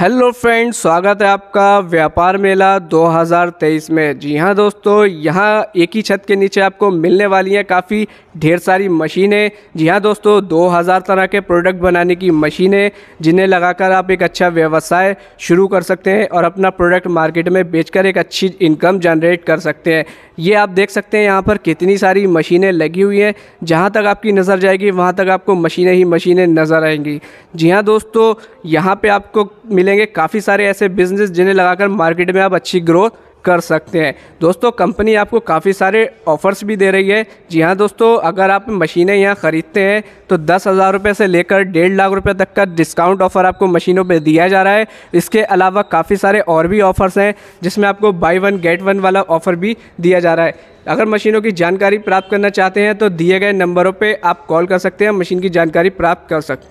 hello friends स्वागत है आपका व्यापार मेला 2023 में जी हाँ दोस्तों यहाँ एक ही छत के नीचे आपको मिलने वाली हैं काफ़ी ढेर सारी मशीनें जी हाँ दोस्तों 2000 तरह के प्रोडक्ट बनाने की मशीनें जिन्हें लगाकर आप एक अच्छा व्यवसाय शुरू कर सकते हैं और अपना प्रोडक्ट मार्केट में बेचकर एक अच्छी इनकम जनरेट कर सकते हैं ये आप देख सकते हैं यहाँ पर कितनी सारी मशीनें लगी हुई हैं जहाँ तक आपकी नज़र जाएगी वहाँ तक आपको मशीनें ही मशीनें नज़र आएंगी जी हाँ दोस्तों यहाँ पर आपको मिले मिलेंगे काफ़ी सारे ऐसे बिजनेस जिन्हें लगाकर मार्केट में आप अच्छी ग्रोथ कर सकते हैं दोस्तों कंपनी आपको काफ़ी सारे ऑफ़र्स भी दे रही है जी हाँ दोस्तों अगर आप मशीनें यहाँ ख़रीदते हैं तो दस हज़ार रुपये से लेकर डेढ़ लाख रुपए तक का डिस्काउंट ऑफ़र आपको मशीनों पे दिया जा रहा है इसके अलावा काफ़ी सारे और भी ऑफ़र्स हैं जिसमें आपको बाई वन गेट वन वाला ऑफ़र भी दिया जा रहा है अगर मशीनों की जानकारी प्राप्त करना चाहते हैं तो दिए गए नंबरों पर आप कॉल कर सकते हैं मशीन की जानकारी प्राप्त कर सकते हैं